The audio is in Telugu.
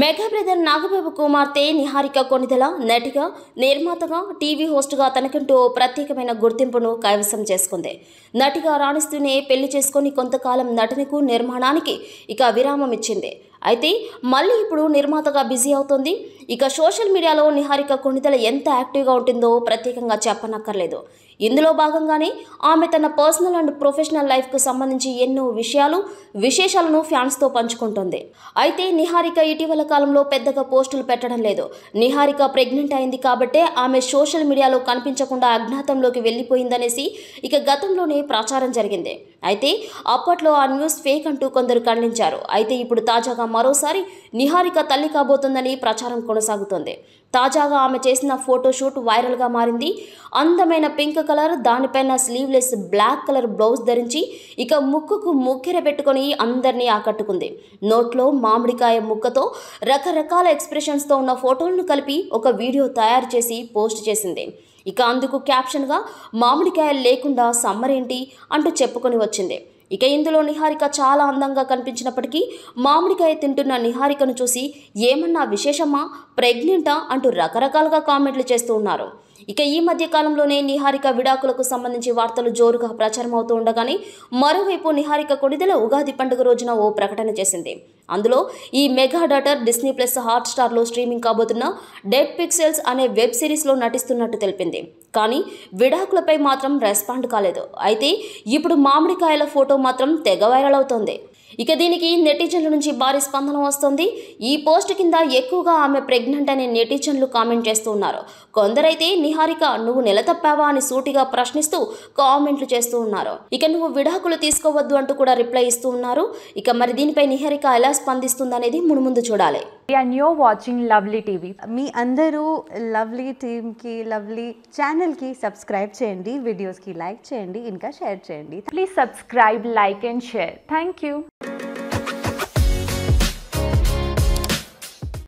మెగా బ్రదర్ నాగబాబు కుమార్తె నిహారిక కొనిదల నటిగా నిర్మాతగా టీవీ హోస్ట్గా తనకంటూ ప్రత్యేకమైన గుర్తింపును కైవసం చేసుకుంది నటిగా రాణిస్తూనే పెళ్లి చేసుకుని కొంతకాలం నటనకు నిర్మాణానికి ఇక విరామం ఇచ్చింది అయితే మళ్ళీ ఇప్పుడు నిర్మాతగా బిజీ అవుతుంది ఇక సోషల్ మీడియాలో నిహారిక కొనిదల ఎంత యాక్టివ్గా ఉంటుందో ప్రత్యేకంగా చెప్పనక్కర్లేదు ఇందులో భాగంగానే ఆమె తన పర్సనల్ అండ్ ప్రొఫెషనల్ లైఫ్కు సంబంధించి ఎన్నో విషయాలు విశేషాలను ఫ్యాన్స్తో పంచుకుంటుంది అయితే నిహారిక ఇటీవల కాలంలో పెద్దగా పోస్టులు పెట్టడం లేదు నిహారిక ప్రెగ్నెంట్ అయింది కాబట్టే ఆమె సోషల్ మీడియాలో కనిపించకుండా అజ్ఞాతంలోకి వెళ్ళిపోయిందనేసి ఇక గతంలోనే ప్రచారం జరిగింది అయితే అప్పట్లో ఆ న్యూస్ ఫేక్ అంటూ కొందరు ఖండించారు అయితే ఇప్పుడు తాజాగా మరోసారి నిహారిక తల్లి కాబోతుందని ప్రచారం కొనసాగుతోంది తాజాగా ఆమె చేసిన ఫోటోషూట్ వైరల్గా మారింది అందమైన పింక్ కలర్ దానిపైన స్లీవ్లెస్ బ్లాక్ కలర్ బ్లౌజ్ ధరించి ఇక ముక్కుకు ముక్కెర పెట్టుకొని అందరినీ ఆకట్టుకుంది నోట్లో మామిడికాయ ముక్కతో రకరకాల ఎక్స్ప్రెషన్స్తో ఉన్న ఫోటోలను కలిపి ఒక వీడియో తయారు చేసి పోస్ట్ చేసింది ఇక అందుకు క్యాప్షన్గా మామిడికాయ లేకుండా సమ్మర్ ఏంటి అంటూ చెప్పుకొని వచ్చింది ఇక ఇందులో నిహారిక చాలా అందంగా కనిపించినప్పటికీ మామిడికాయ తింటున్న నిహారికను చూసి ఏమన్నా విశేషమా ప్రెగ్నెంటా అంటూ రకరకాలుగా కామెంట్లు చేస్తూ ఉన్నారు ఇక ఈ మధ్య కాలంలోనే నిహారిక విడాకులకు సంబంధించి వార్తలు జోరుగా ప్రచారం అవుతూ ఉండగానే మరోవైపు నిహారిక కొడిదల ఉగాది పండుగ రోజున ఓ ప్రకటన చేసింది అందులో ఈ మెగా డాటర్ డిస్నీ ప్లస్ హాట్ స్టార్లో స్ట్రీమింగ్ కాబోతున్న డెడ్ పిక్సెల్స్ అనే వెబ్ సిరీస్లో నటిస్తున్నట్టు తెలిపింది కానీ విడాకులపై మాత్రం రెస్పాండ్ కాలేదు అయితే ఇప్పుడు మామిడికాయల ఫోటో మాత్రం తెగ వైరల్ అవుతోంది ఇక దీనికి నెటిజన్ల నుంచి భారీ స్పందన వస్తుంది ఈ పోస్ట్ కింద ఎక్కువగా ఆమె ప్రెగ్నెంట్ అనే నెటిజన్లు కామెంట్ చేస్తున్నారు కొందరైతే నిహారిక నువ్వు నెల తప్పావా అని సూటిగా ప్రశ్నిస్తూ కామెంట్లు చేస్తూ ఉన్నారు ఇక నువ్వు విడాకులు తీసుకోవద్దు అంటూ కూడా రిప్లై ఇస్తూ ఉన్నారు ఇక మరి దీనిపై నిహారిక ఎలా స్పందిస్తుందనేది మునుముందు చూడాలి అండ్ యో వాచింగ్ లవ్లీ టీవీ మీ అందరూ లవ్లీ టీమ్కి లవ్లీ ఛానల్కి సబ్స్క్రైబ్ చేయండి వీడియోస్కి లైక్ చేయండి ఇంకా షేర్ చేయండి please subscribe like and share thank you